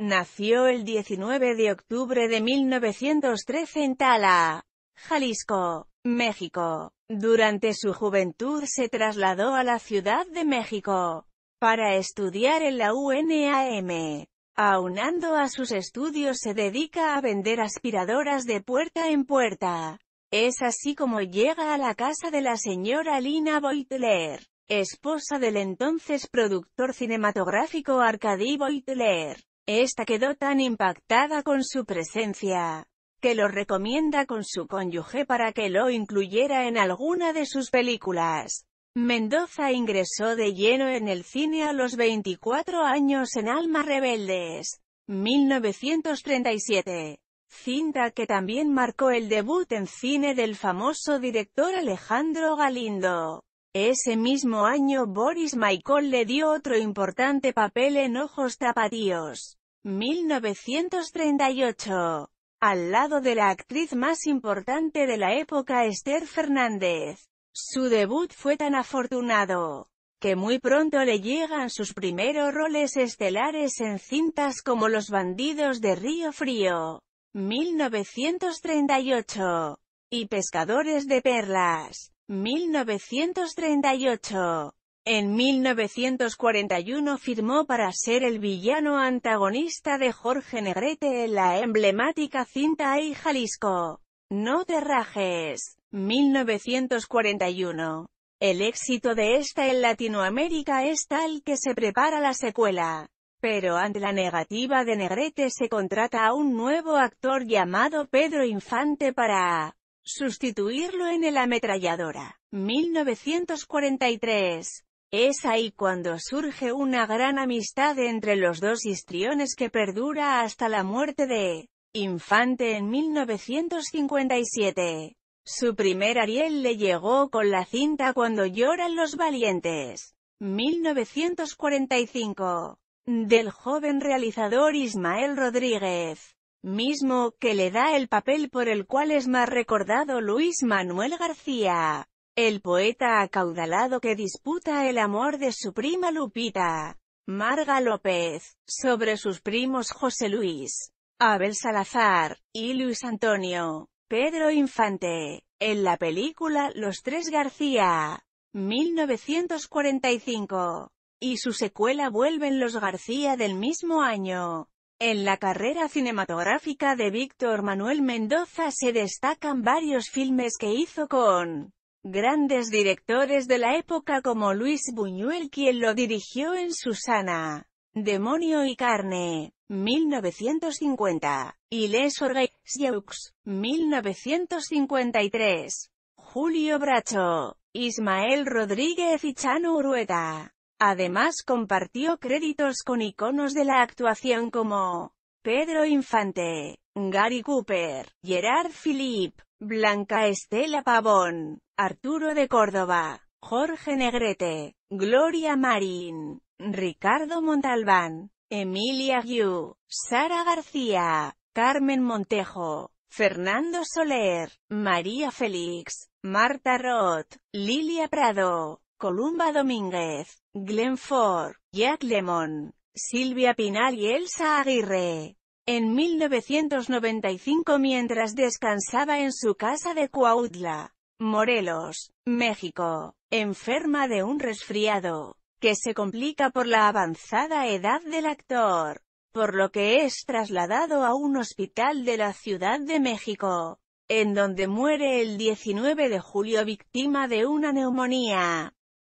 Nació el 19 de octubre de 1913 en Tala, Jalisco, México. Durante su juventud se trasladó a la Ciudad de México para estudiar en la UNAM. Aunando a sus estudios se dedica a vender aspiradoras de puerta en puerta. Es así como llega a la casa de la señora Lina Boitler, esposa del entonces productor cinematográfico Arcadi Boitler. Esta quedó tan impactada con su presencia, que lo recomienda con su cónyuge para que lo incluyera en alguna de sus películas. Mendoza ingresó de lleno en el cine a los 24 años en Almas Rebeldes, 1937, cinta que también marcó el debut en cine del famoso director Alejandro Galindo. Ese mismo año Boris Michael le dio otro importante papel en Ojos Tapatíos. 1938. Al lado de la actriz más importante de la época Esther Fernández. Su debut fue tan afortunado, que muy pronto le llegan sus primeros roles estelares en cintas como Los bandidos de Río Frío, 1938, y Pescadores de Perlas, 1938. En 1941 firmó para ser el villano antagonista de Jorge Negrete en la emblemática cinta Ay Jalisco. No te rajes. 1941. El éxito de esta en Latinoamérica es tal que se prepara la secuela. Pero ante la negativa de Negrete se contrata a un nuevo actor llamado Pedro Infante para sustituirlo en el ametralladora. 1943. Es ahí cuando surge una gran amistad entre los dos histriones que perdura hasta la muerte de Infante en 1957. Su primer Ariel le llegó con la cinta cuando lloran los valientes. 1945. Del joven realizador Ismael Rodríguez. Mismo, que le da el papel por el cual es más recordado Luis Manuel García el poeta acaudalado que disputa el amor de su prima Lupita, Marga López, sobre sus primos José Luis, Abel Salazar, y Luis Antonio, Pedro Infante, en la película Los Tres García, 1945, y su secuela Vuelven los García del mismo año. En la carrera cinematográfica de Víctor Manuel Mendoza se destacan varios filmes que hizo con Grandes directores de la época como Luis Buñuel quien lo dirigió en Susana, Demonio y Carne, 1950, y Les 1953, Julio Bracho, Ismael Rodríguez y Chano Urueta. Además compartió créditos con iconos de la actuación como Pedro Infante, Gary Cooper, Gerard Philip, Blanca Estela Pavón, Arturo de Córdoba, Jorge Negrete, Gloria Marín, Ricardo Montalbán, Emilia Guiu, Sara García, Carmen Montejo, Fernando Soler, María Félix, Marta Roth, Lilia Prado, Columba Domínguez, Glenn Ford, Jack Lemon, Silvia Pinal y Elsa Aguirre. En 1995 mientras descansaba en su casa de Cuautla, Morelos, México, enferma de un resfriado, que se complica por la avanzada edad del actor, por lo que es trasladado a un hospital de la Ciudad de México, en donde muere el 19 de julio víctima de una neumonía.